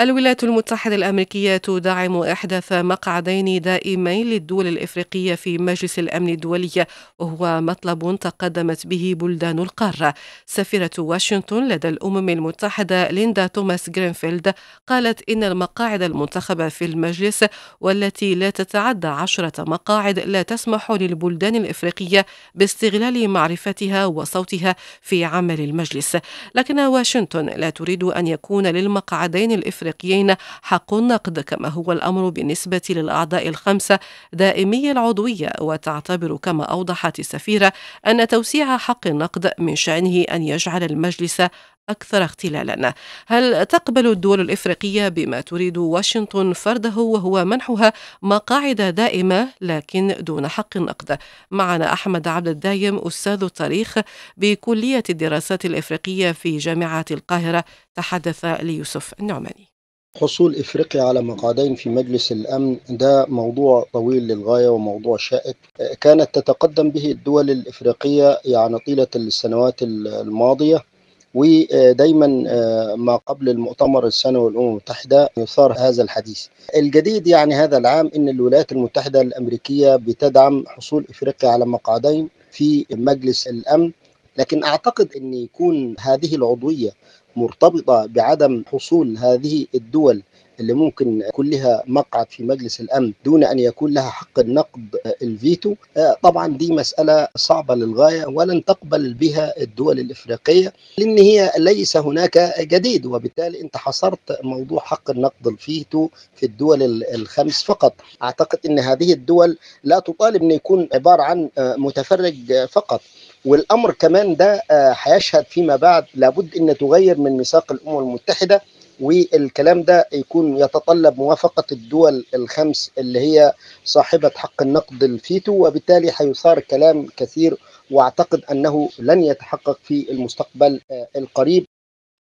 الولايات المتحدة الأمريكية تدعم إحداث مقعدين دائمين للدول الإفريقية في مجلس الأمن الدولي وهو مطلب تقدمت به بلدان القارة سفيرة واشنطن لدى الأمم المتحدة ليندا توماس جرينفيلد قالت إن المقاعد المنتخبة في المجلس والتي لا تتعدى عشرة مقاعد لا تسمح للبلدان الإفريقية باستغلال معرفتها وصوتها في عمل المجلس لكن واشنطن لا تريد أن يكون للمقعدين الإفريقية الأفريقيين حق النقد كما هو الأمر بالنسبة للأعضاء الخمسة دائمي العضوية وتعتبر كما أوضحت السفيرة أن توسيع حق النقد من شأنه أن يجعل المجلس أكثر اختلالا هل تقبل الدول الإفريقية بما تريد واشنطن فرضه وهو منحها مقاعد دائمة لكن دون حق النقد معنا أحمد عبد الدايم أستاذ التاريخ بكلية الدراسات الإفريقية في جامعة القاهرة تحدث ليوسف النعماني حصول افريقيا على مقعدين في مجلس الامن ده موضوع طويل للغايه وموضوع شائك كانت تتقدم به الدول الافريقيه يعني طيله السنوات الماضيه ودايما آه، ما قبل المؤتمر السنوي للامم المتحده يثار هذا الحديث. الجديد يعني هذا العام ان الولايات المتحده الامريكيه بتدعم حصول افريقيا على مقعدين في مجلس الامن لكن اعتقد ان يكون هذه العضويه مرتبطه بعدم حصول هذه الدول اللي ممكن كلها مقعد في مجلس الامن دون ان يكون لها حق النقد الفيتو آه، طبعا دي مساله صعبه للغايه ولن تقبل بها الدول الافريقيه لان هي ليس هناك جديد وبالتالي انت حصرت موضوع حق النقد الفيتو في الدول الخمس فقط اعتقد ان هذه الدول لا تطالب ان يكون عباره عن آه، متفرج فقط والامر كمان ده آه، هيشهد فيما بعد لابد ان تغير من ميثاق الامم المتحده والكلام ده يكون يتطلب موافقة الدول الخمس اللي هي صاحبة حق النقد الفيتو وبالتالي حيثار كلام كثير واعتقد انه لن يتحقق في المستقبل آه، القريب